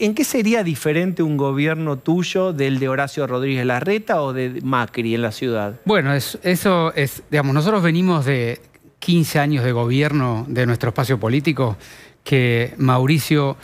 ¿en qué sería diferente un gobierno tuyo del de Horacio Rodríguez Larreta o de Macri en la ciudad? Bueno, es, eso es, digamos, nosotros venimos de 15 años de gobierno de nuestro espacio político que Mauricio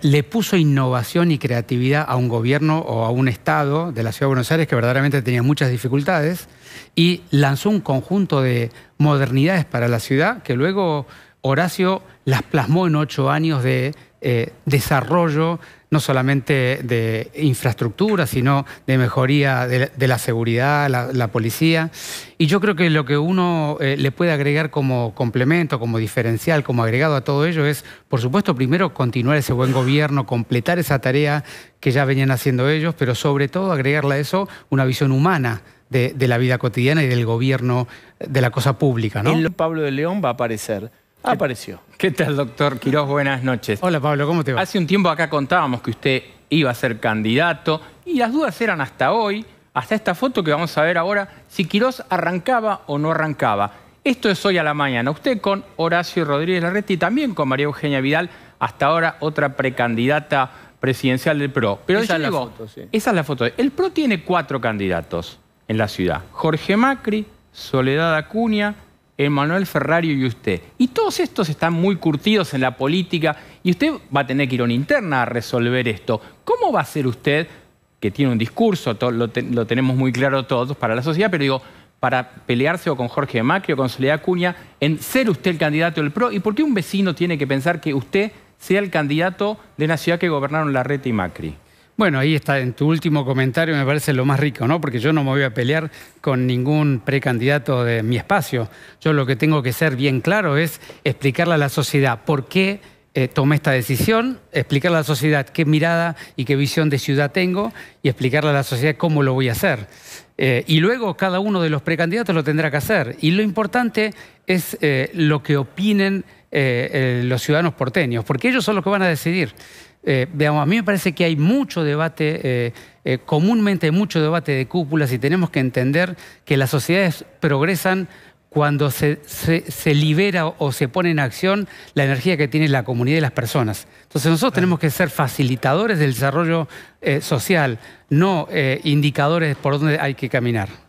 le puso innovación y creatividad a un gobierno o a un Estado de la Ciudad de Buenos Aires que verdaderamente tenía muchas dificultades y lanzó un conjunto de modernidades para la ciudad que luego Horacio las plasmó en ocho años de eh, desarrollo no solamente de infraestructura, sino de mejoría de, la seguridad, la, policía. Y yo creo que lo que uno eh, le puede agregar como complemento, como diferencial, como agregado a todo ello es, por supuesto, primero continuar ese buen gobierno, completar esa tarea que ya venían haciendo ellos, pero sobre todo agregarle a eso una visión humana de, la vida cotidiana y del gobierno de la cosa pública. ¿no? El Pablo de León va a aparecer. Apareció. ¿Qué tal, doctor Quirós? Buenas noches. Hola, Pablo, ¿cómo te va? Hace un tiempo acá contábamos que usted iba a ser candidato y las dudas eran hasta hoy, hasta esta foto que vamos a ver ahora, si Quirós arrancaba o no arrancaba. Esto es hoy a la mañana. Usted con Horacio Rodríguez Larreta y también con María Eugenia Vidal, hasta ahora otra precandidata presidencial del PRO. Pero esa, es la, foto, esa es la foto. El PRO tiene cuatro candidatos en la ciudad. Jorge Macri, Soledad Acuña, Emanuel Ferrario y usted. Y todos estos están muy curtidos en la política y usted va a tener que ir a una interna a resolver esto. ¿Cómo va a ser usted, que tiene un discurso, lo, tenemos muy claro todos para la sociedad, pero digo, para pelearse o con Jorge Macri o con Soledad Cuña en ser usted el candidato del PRO? ¿Y por qué un vecino tiene que pensar que usted sea el candidato de la ciudad que gobernaron la Larreta y Macri? Bueno, ahí está en tu último comentario, me parece lo más rico, ¿no? Porque yo no me voy a pelear con ningún precandidato de mi espacio. Yo lo que tengo que ser bien claro es explicarle a la sociedad por qué eh, tomé esta decisión, explicarle a la sociedad qué mirada y qué visión de ciudad tengo y explicarle a la sociedad cómo lo voy a hacer. Eh, y luego cada uno de los precandidatos lo tendrá que hacer. Y lo importante es eh, lo que opinen eh, los ciudadanos porteños, porque ellos son los que van a decidir eh, a mí me parece que hay mucho debate, eh, eh, comúnmente mucho debate de cúpulas y tenemos que entender que las sociedades progresan cuando se, libera o se pone en acción la energía que tiene la comunidad y las personas. Entonces nosotros tenemos que ser facilitadores del desarrollo eh, social, no indicadores por dónde hay que caminar.